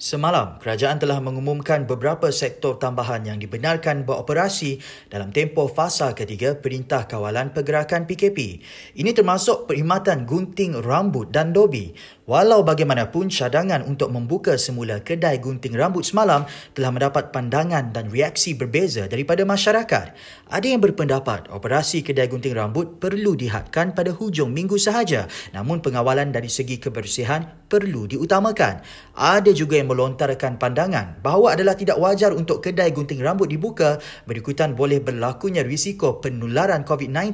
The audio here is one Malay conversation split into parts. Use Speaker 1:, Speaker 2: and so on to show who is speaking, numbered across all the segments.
Speaker 1: Semalam, kerajaan telah mengumumkan beberapa sektor tambahan yang dibenarkan beroperasi dalam tempoh fasa ketiga Perintah Kawalan Pergerakan PKP. Ini termasuk perkhidmatan gunting rambut dan dobi, Walau bagaimanapun, cadangan untuk membuka semula kedai gunting rambut semalam telah mendapat pandangan dan reaksi berbeza daripada masyarakat. Ada yang berpendapat operasi kedai gunting rambut perlu dihadkan pada hujung minggu sahaja, namun pengawalan dari segi kebersihan perlu diutamakan. Ada juga yang melontarkan pandangan bahawa adalah tidak wajar untuk kedai gunting rambut dibuka berikutan boleh berlakunya risiko penularan COVID-19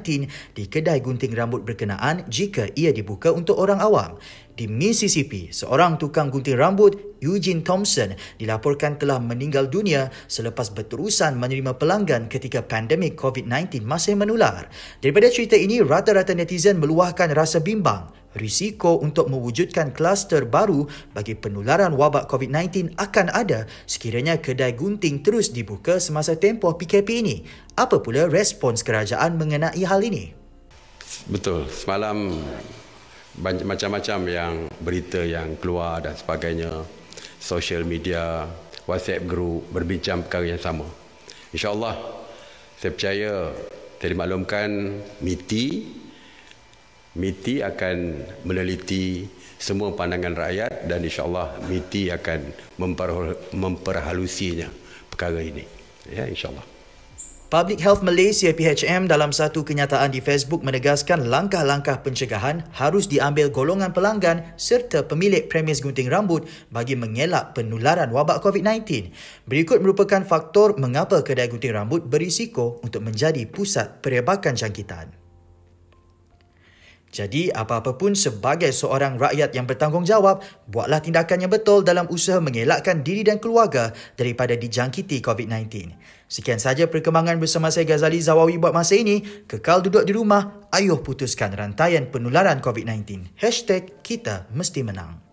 Speaker 1: di kedai gunting rambut berkenaan jika ia dibuka untuk orang awam di Mississippi, seorang tukang gunting rambut, Eugene Thompson, dilaporkan telah meninggal dunia selepas berterusan menerima pelanggan ketika pandemik COVID-19 masih menular. Daripada cerita ini, rata-rata netizen meluahkan rasa bimbang. Risiko untuk mewujudkan kluster baru bagi penularan wabak COVID-19 akan ada sekiranya kedai gunting terus dibuka semasa tempoh PKP ini. Apa pula respons kerajaan mengenai hal ini?
Speaker 2: Betul. Semalam macam-macam yang berita yang keluar dan sebagainya social media WhatsApp group berbincang perkara yang sama insyaallah saya percaya saya dimaklumkan MITI MITI akan meneliti semua pandangan rakyat dan insyaAllah MITI akan memperhalusinya perkara ini. Ya, insyaAllah.
Speaker 1: Public Health Malaysia PHM dalam satu kenyataan di Facebook menegaskan langkah-langkah pencegahan harus diambil golongan pelanggan serta pemilik premis gunting rambut bagi mengelak penularan wabak COVID-19. Berikut merupakan faktor mengapa kedai gunting rambut berisiko untuk menjadi pusat perebakan jangkitan. Jadi apa-apa pun sebagai seorang rakyat yang bertanggungjawab, buatlah tindakan yang betul dalam usaha mengelakkan diri dan keluarga daripada dijangkiti COVID-19. Sekian saja perkembangan bersama saya Ghazali Zawawi buat masa ini. Kekal duduk di rumah, ayuh putuskan rantaian penularan COVID-19. Hashtag kita mesti menang.